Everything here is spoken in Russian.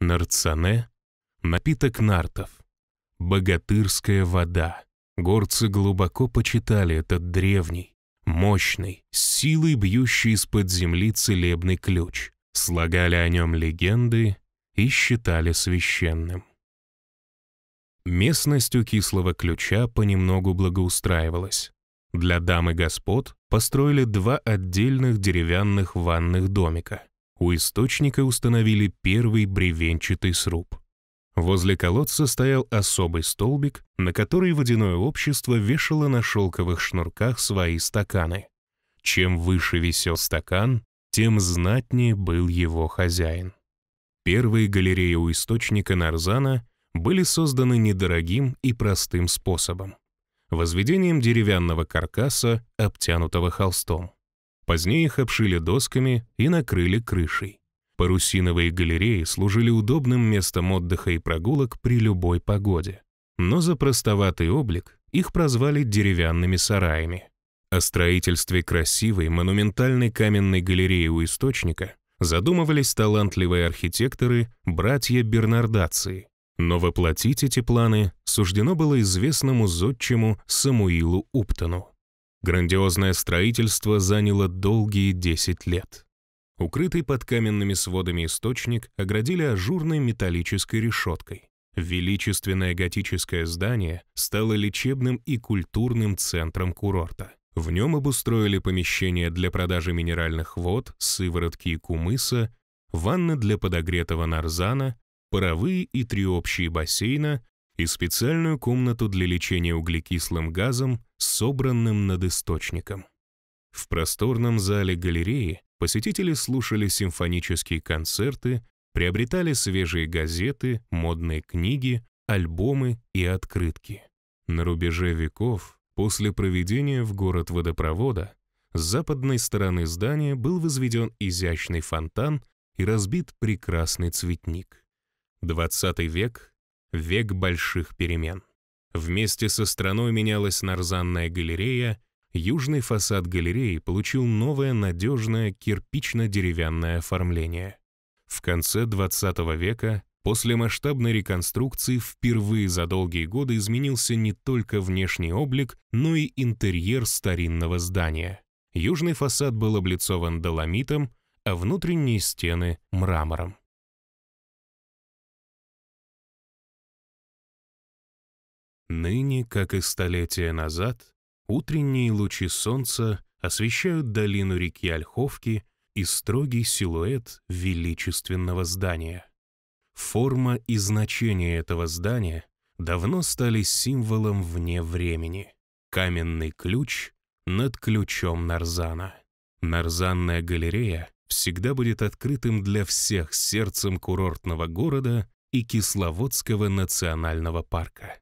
нарцане, напиток нартов, богатырская вода. Горцы глубоко почитали этот древний, мощный, с силой бьющий из-под земли целебный ключ, слагали о нем легенды и считали священным. Местность у Кислого Ключа понемногу благоустраивалась. Для дам и господ построили два отдельных деревянных ванных домика, у источника установили первый бревенчатый сруб. Возле колодца стоял особый столбик, на который водяное общество вешало на шелковых шнурках свои стаканы. Чем выше висел стакан, тем знатнее был его хозяин. Первые галереи у источника Нарзана были созданы недорогим и простым способом — возведением деревянного каркаса, обтянутого холстом. Позднее их обшили досками и накрыли крышей. Парусиновые галереи служили удобным местом отдыха и прогулок при любой погоде. Но за простоватый облик их прозвали деревянными сараями. О строительстве красивой монументальной каменной галереи у источника задумывались талантливые архитекторы, братья Бернардации. Но воплотить эти планы суждено было известному зодчему Самуилу Уптону. Грандиозное строительство заняло долгие 10 лет. Укрытый под каменными сводами источник оградили ажурной металлической решеткой. Величественное готическое здание стало лечебным и культурным центром курорта. В нем обустроили помещения для продажи минеральных вод, сыворотки и кумыса, ванны для подогретого нарзана, паровые и три общие бассейна, и специальную комнату для лечения углекислым газом, собранным над источником. В просторном зале галереи посетители слушали симфонические концерты, приобретали свежие газеты, модные книги, альбомы и открытки. На рубеже веков, после проведения в город водопровода, с западной стороны здания был возведен изящный фонтан и разбит прекрасный цветник. 20 век век больших перемен. Вместе со страной менялась нарзанная галерея, южный фасад галереи получил новое надежное кирпично-деревянное оформление. В конце 20 века после масштабной реконструкции впервые за долгие годы изменился не только внешний облик, но и интерьер старинного здания. Южный фасад был облицован доломитом, а внутренние стены — мрамором. Ныне, как и столетия назад, утренние лучи солнца освещают долину реки Ольховки и строгий силуэт величественного здания. Форма и значение этого здания давно стали символом вне времени. Каменный ключ над ключом Нарзана. Нарзанная галерея всегда будет открытым для всех сердцем курортного города и Кисловодского национального парка.